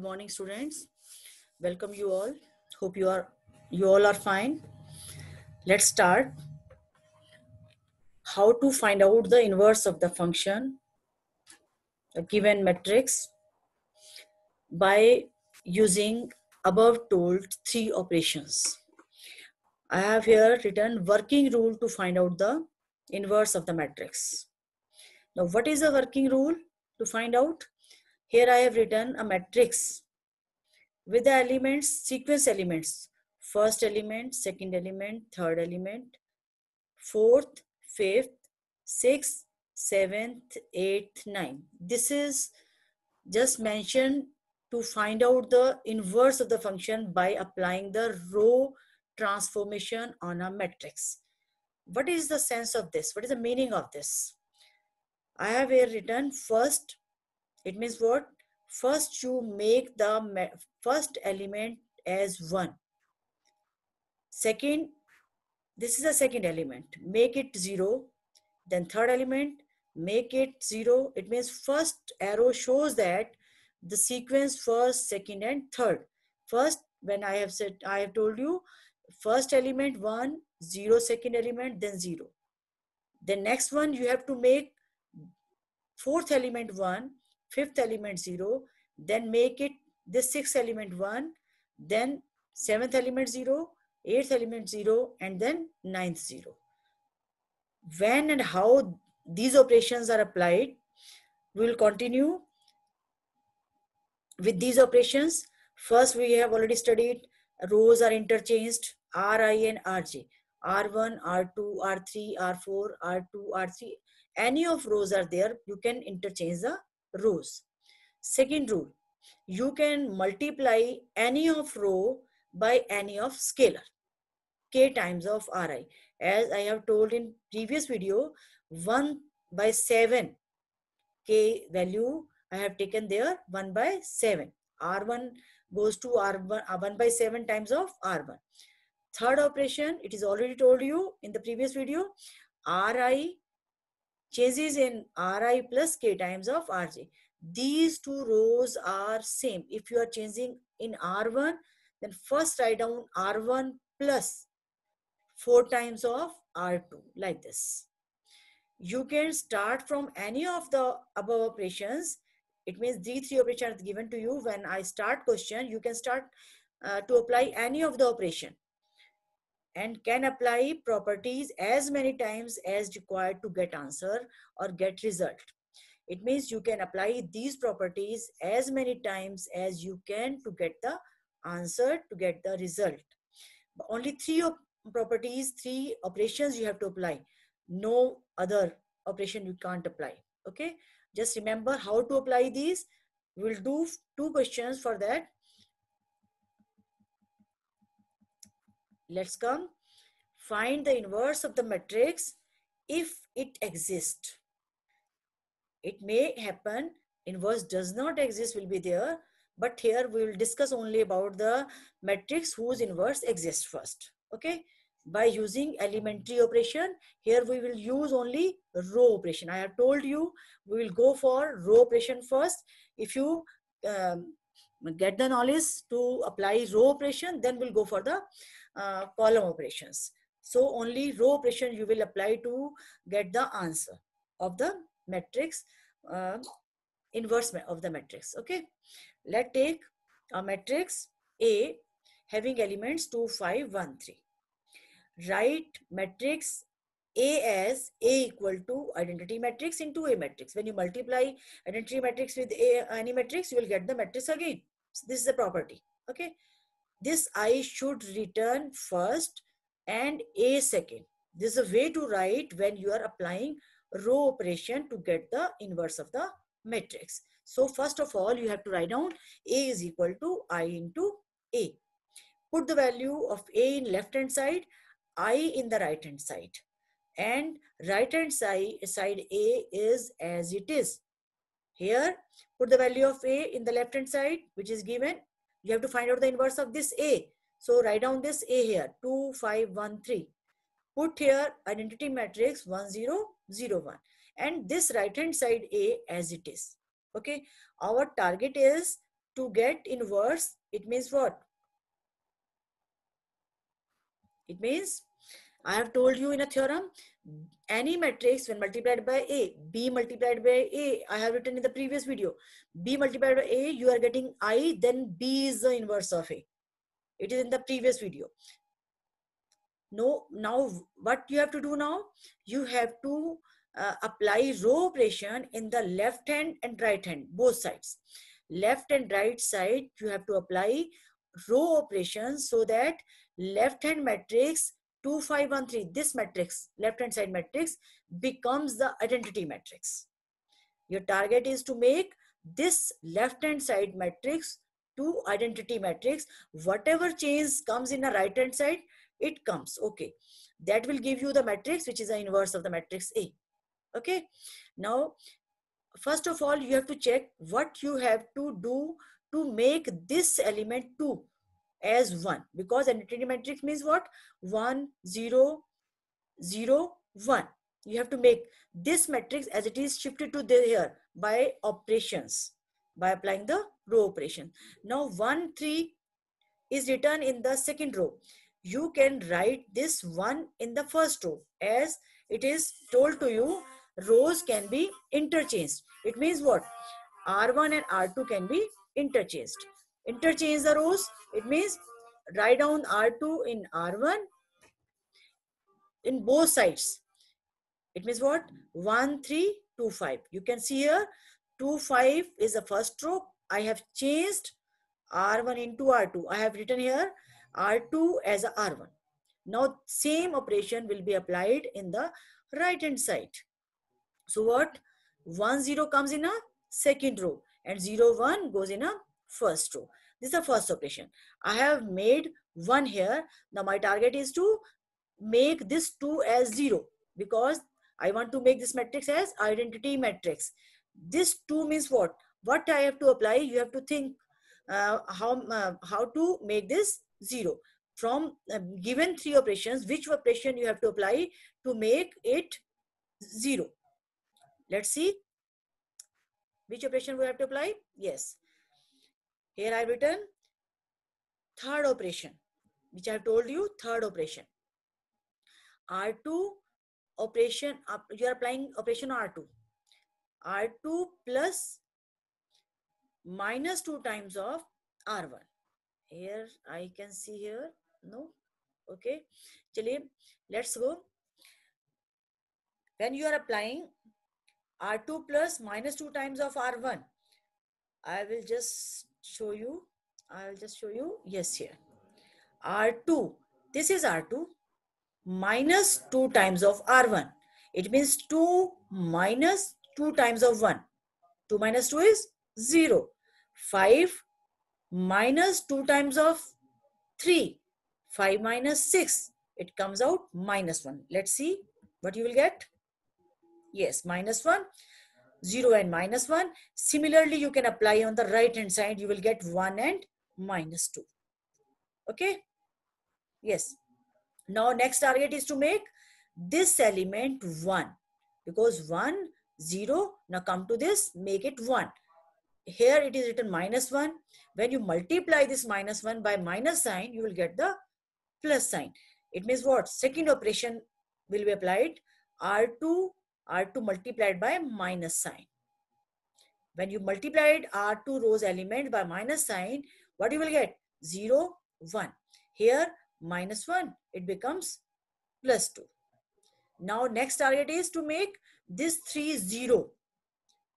good morning students welcome you all hope you are you all are fine let's start how to find out the inverse of the function a given matrix by using above told three operations i have here written working rule to find out the inverse of the matrix now what is the working rule to find out here I have written a matrix with the elements, sequence elements. First element, second element, third element, fourth, fifth, sixth, seventh, eighth, ninth. This is just mentioned to find out the inverse of the function by applying the row transformation on a matrix. What is the sense of this? What is the meaning of this? I have here written first it means what? First you make the first element as one. Second, this is the second element. Make it zero. Then third element, make it zero. It means first arrow shows that the sequence first, second and third. First, when I have said, I have told you, first element one, zero second element, then zero. The next one you have to make fourth element one, fifth element 0, then make it this sixth element 1, then seventh element zero, eighth element 0, and then ninth 0. When and how these operations are applied, we will continue with these operations. First, we have already studied rows are interchanged RI and RJ. R1, R2, R3, R4, R2, R3. Any of rows are there, you can interchange the rows. Second rule, you can multiply any of row by any of scalar, k times of ri. As I have told in previous video, 1 by 7 k value I have taken there 1 by 7. R1 goes to R1, uh, one by 7 times of R1. Third operation, it is already told you in the previous video, Ri Changes in ri plus k times of rj these two rows are same if you are changing in r1 then first write down r1 plus 4 times of r2 like this you can start from any of the above operations it means these three operations are given to you when i start question you can start uh, to apply any of the operation and can apply properties as many times as required to get answer or get result. It means you can apply these properties as many times as you can to get the answer, to get the result. But only three properties, three operations you have to apply. No other operation you can't apply. Okay, just remember how to apply these. We'll do two questions for that Let's come. Find the inverse of the matrix if it exists. It may happen, inverse does not exist will be there, but here we will discuss only about the matrix whose inverse exists first, okay? By using elementary operation, here we will use only row operation. I have told you, we will go for row operation first. If you um, get the knowledge to apply row operation, then we'll go for the uh, column operations. So only row operation you will apply to get the answer of the matrix, uh, inverse of the matrix, okay? Let's take a matrix A having elements 2, 5, 1, 3. Write matrix a as A equal to identity matrix into A matrix. When you multiply identity matrix with A any matrix, you will get the matrix again. So this is the property. Okay. This I should return first and A second. This is a way to write when you are applying row operation to get the inverse of the matrix. So first of all, you have to write down A is equal to I into A. Put the value of A in left hand side, I in the right hand side. And right hand side, side A is as it is. Here, put the value of a in the left hand side, which is given. You have to find out the inverse of this a. So write down this a here, 2, 5, 1, 3. Put here identity matrix 1, 0, 0, 1. And this right hand side a as it is. Okay. Our target is to get inverse. It means what? It means I have told you in a theorem any matrix when multiplied by A, B multiplied by A, I have written in the previous video, B multiplied by A, you are getting I, then B is the inverse of A. It is in the previous video. No, now what you have to do now? You have to uh, apply row operation in the left hand and right hand, both sides. Left and right side, you have to apply row operations so that left hand matrix 2513, this matrix, left-hand side matrix, becomes the identity matrix. Your target is to make this left-hand side matrix to identity matrix. Whatever change comes in the right-hand side, it comes. Okay. That will give you the matrix, which is the inverse of the matrix A. Okay. Now, first of all, you have to check what you have to do to make this element 2 as 1 because identity matrix means what 1 0 0 1 you have to make this matrix as it is shifted to there here by operations by applying the row operation now 1 3 is written in the second row you can write this 1 in the first row as it is told to you rows can be interchanged it means what r1 and r2 can be interchanged interchange the rows it means write down r2 in r1 in both sides it means what 1 3 2 5 you can see here 2 5 is the first row i have changed r1 into r2 i have written here r2 as r1 now same operation will be applied in the right hand side so what 1 0 comes in a second row and 0 1 goes in a first row. This is the first operation. I have made one here. Now my target is to make this two as zero because I want to make this matrix as identity matrix. This two means what? What I have to apply? You have to think uh, how uh, how to make this zero from uh, given three operations. Which operation you have to apply to make it zero? Let's see. Which operation we have to apply? Yes, here I written third operation, which I've told you, third operation. R2 operation, you are applying operation R2. R2 plus minus 2 times of R1. Here I can see here, no, okay. Chale let's go. When you are applying R2 plus minus 2 times of R1, I will just show you. I'll just show you. Yes, here. R2. This is R2 minus 2 times of R1. It means 2 minus 2 times of 1. 2 minus 2 is 0. 5 minus 2 times of 3. 5 minus 6. It comes out minus 1. Let's see what you will get. Yes, minus 1. 0 and minus 1. Similarly, you can apply on the right hand side. You will get 1 and minus 2. Okay? Yes. Now, next target is to make this element 1. Because 1, 0, now come to this, make it 1. Here it is written minus 1. When you multiply this minus 1 by minus sign, you will get the plus sign. It means what? Second operation will be applied. R2 R2 multiplied by minus sign. When you multiplied R2 rows element by minus sign, what you will get? 0, 1. Here, minus 1, it becomes plus 2. Now, next target is to make this 3, 0.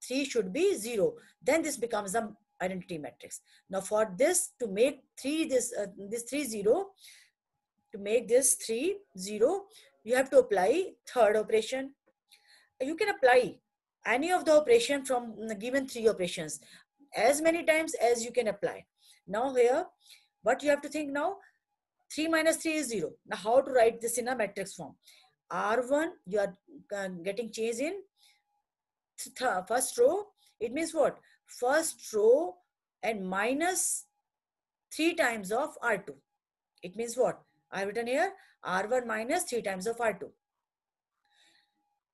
3 should be 0. Then this becomes the identity matrix. Now, for this, to make 3, this, uh, this 3, 0, to make this 3, 0, you have to apply third operation you can apply any of the operation from given three operations as many times as you can apply now here what you have to think now 3 minus 3 is 0 now how to write this in a matrix form r1 you are uh, getting change in first row it means what first row and minus 3 times of r2 it means what i have written here r1 minus 3 times of r2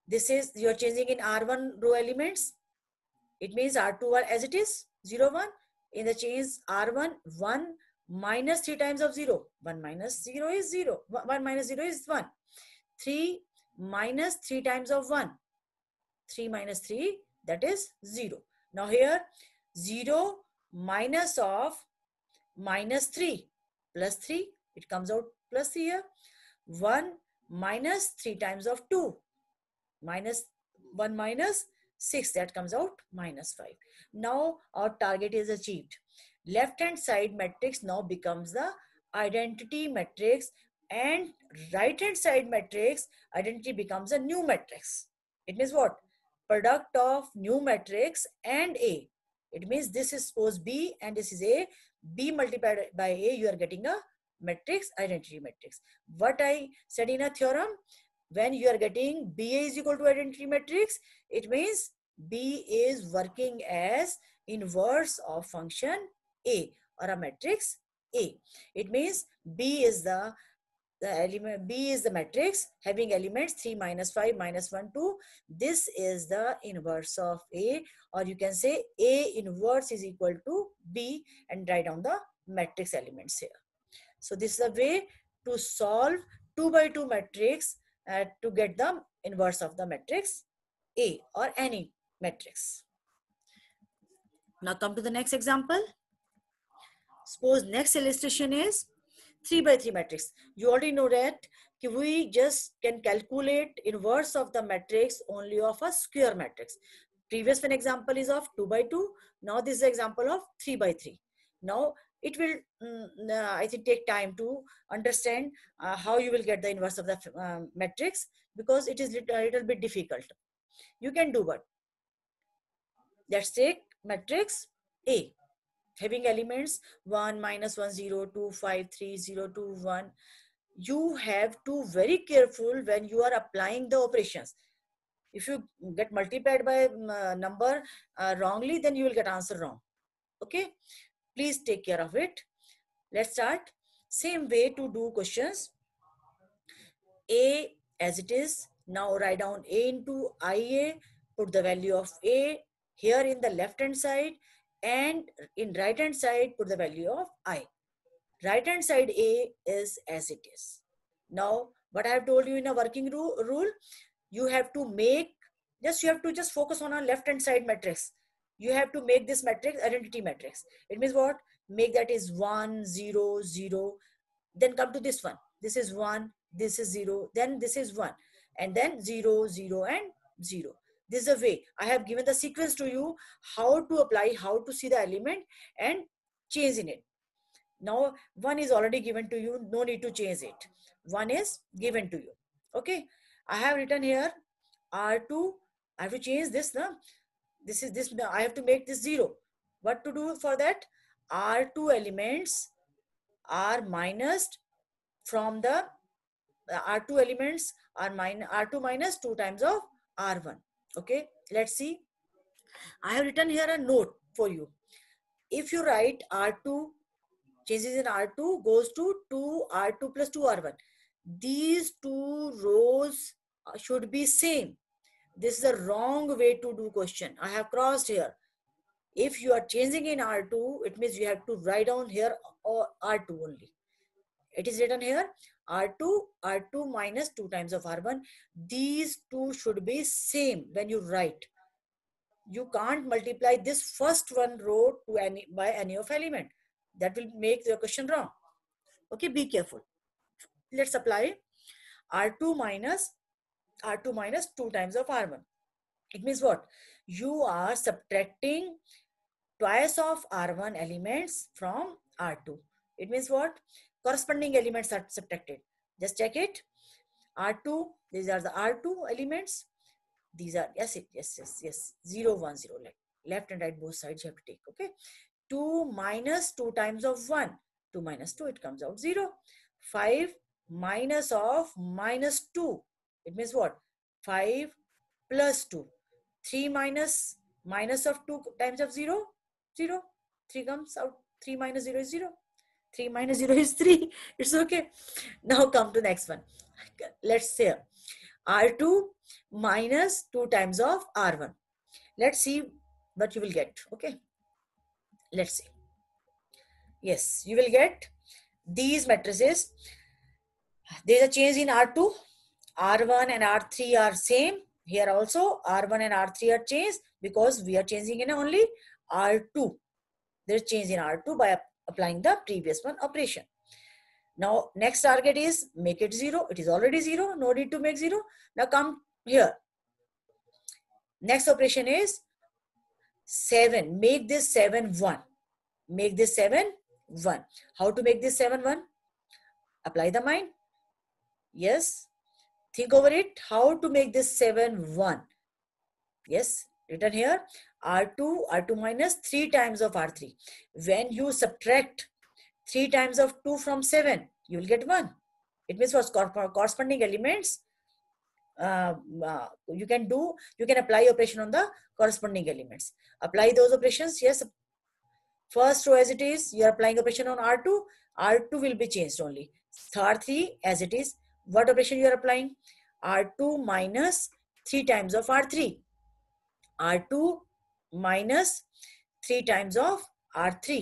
this is, you're changing in R1 row elements. It means R2 are as it is, 0, 1. In the change R1, 1 minus 3 times of 0. 1 minus 0 is 0. 1 minus 0 is 1. 3 minus 3 times of 1. 3 minus 3, that is 0. Now here, 0 minus of minus 3 plus 3, it comes out plus here. 1 minus 3 times of 2 minus 1 minus 6 that comes out minus 5 now our target is achieved left hand side matrix now becomes the identity matrix and right hand side matrix identity becomes a new matrix it means what product of new matrix and a it means this is suppose b and this is a b multiplied by a you are getting a matrix identity matrix what i said in a theorem when you are getting BA is equal to identity matrix, it means B is working as inverse of function A or a matrix A. It means B is the, the element B is the matrix having elements 3 minus 5 minus 1 2. This is the inverse of A or you can say A inverse is equal to B and write down the matrix elements here. So this is the way to solve 2 by 2 matrix uh, to get the inverse of the matrix A or any matrix. Now come to the next example. Suppose next illustration is 3 by 3 matrix. You already know that we just can calculate inverse of the matrix only of a square matrix. Previous one example is of 2 by 2. Now this is example of 3 by 3. Now it will mm, uh, i think take time to understand uh, how you will get the inverse of the um, matrix because it is a little bit difficult you can do what let's take matrix a having elements 1 minus 1 0 2 5 3 0 2 1 you have to very careful when you are applying the operations if you get multiplied by mm, uh, number uh, wrongly then you will get answer wrong okay Please take care of it. Let's start. Same way to do questions. A as it is. Now write down A into IA. Put the value of A here in the left hand side and in right hand side put the value of I. Right hand side A is as it is. Now what I have told you in a working rule, you have to make, just you have to just focus on a left hand side matrix you have to make this matrix identity matrix it means what make that is 1 0 0 then come to this one this is 1 this is 0 then this is 1 and then 0 0 and 0 this is the way i have given the sequence to you how to apply how to see the element and change in it now one is already given to you no need to change it one is given to you okay i have written here r2 i have to change this now this is this i have to make this zero what to do for that R two elements are minus from the r2 elements are minus r2 minus 2 times of r1 okay let's see i have written here a note for you if you write r2 changes in r2 goes to 2 r2 plus 2 r1 these two rows should be same this is the wrong way to do question i have crossed here if you are changing in r2 it means you have to write down here or r2 only it is written here r2 r2 minus 2 times of r1 these two should be same when you write you can't multiply this first one row to any by any of element that will make your question wrong okay be careful let's apply r2 minus R2 minus 2 times of R1. It means what? You are subtracting twice of R1 elements from R2. It means what? Corresponding elements are subtracted. Just check it. R2, these are the R2 elements. These are, yes, yes, yes, yes, 0, 1, 0. Left, left and right, both sides you have to take, okay? 2 minus 2 times of 1. 2 minus 2, it comes out 0. 5 minus of minus 2. It means what? 5 plus 2. 3 minus minus of 2 times of 0, 0. 3 comes out. 3 minus 0 is 0. 3 minus 0 is 3. It's okay. Now come to next one. Let's say R2 minus 2 times of R1. Let's see what you will get. Okay. Let's see. Yes, you will get these matrices. There is a change in R2 R1 and R3 are same. Here also R1 and R3 are changed because we are changing in only R2. There's change in R2 by applying the previous one operation. Now next target is make it zero. It is already zero. No need to make zero. Now come here. Next operation is seven. Make this seven one. Make this seven one. How to make this seven one? Apply the mind. Yes think over it how to make this 7 1 yes written here r2 r2 minus 3 times of r3 when you subtract 3 times of 2 from 7 you will get 1 it means for corresponding elements uh, uh, you can do you can apply operation on the corresponding elements apply those operations yes first row as it is you are applying operation on r2 r2 will be changed only r3 as it is water pressure you are applying r2 minus 3 times of r3 r2 minus 3 times of r3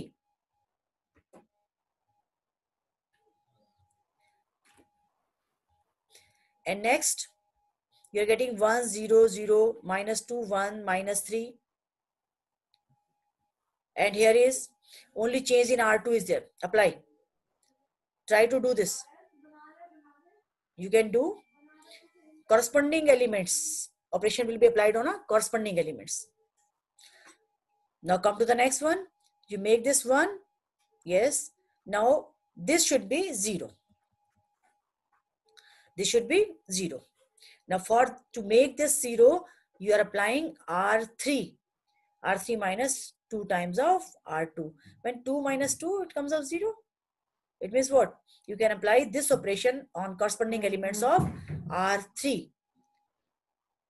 and next you're getting 1 0 0 minus 2 1 minus 3 and here is only change in r2 is there apply try to do this you can do corresponding elements. Operation will be applied on a corresponding elements. Now come to the next one. You make this one. Yes. Now this should be zero. This should be zero. Now for to make this zero, you are applying R3. R3 minus 2 times of R2. When 2 minus 2, it comes out 0. It means what? You can apply this operation on corresponding elements of R3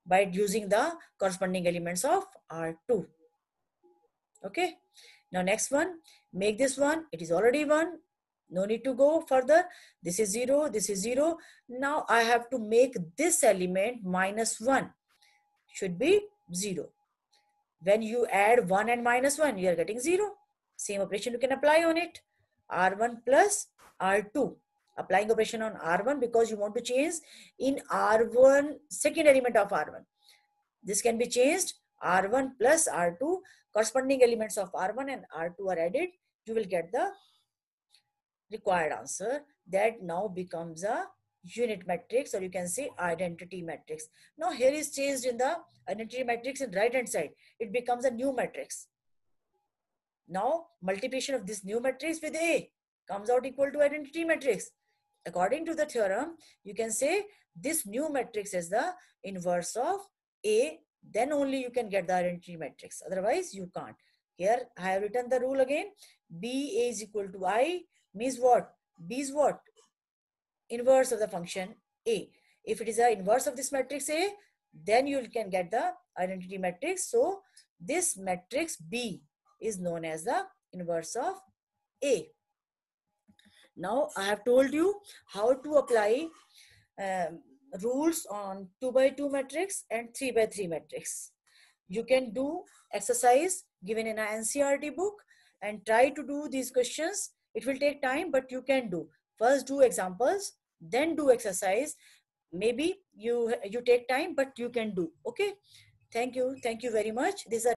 by using the corresponding elements of R2. Okay. Now next one, make this one. It is already one. No need to go further. This is 0, this is 0. Now I have to make this element minus 1. Should be 0. When you add 1 and minus 1, you are getting 0. Same operation you can apply on it. R1 plus R2. Applying operation on R1 because you want to change in R1, second element of R1. This can be changed R1 plus R2. Corresponding elements of R1 and R2 are added. You will get the required answer that now becomes a unit matrix or you can say identity matrix. Now here is changed in the identity matrix in right hand side. It becomes a new matrix. Now, multiplication of this new matrix with A comes out equal to identity matrix. According to the theorem, you can say this new matrix is the inverse of A, then only you can get the identity matrix. Otherwise, you can't. Here, I have written the rule again. B A is equal to I means what? B is what? Inverse of the function A. If it is the inverse of this matrix A, then you can get the identity matrix. So, this matrix B is known as the inverse of A. Now I have told you how to apply um, rules on 2 by 2 matrix and 3 by 3 matrix. You can do exercise given in an NCRT book and try to do these questions. It will take time, but you can do. First do examples, then do exercise. Maybe you, you take time, but you can do. Okay. Thank you. Thank you very much. These are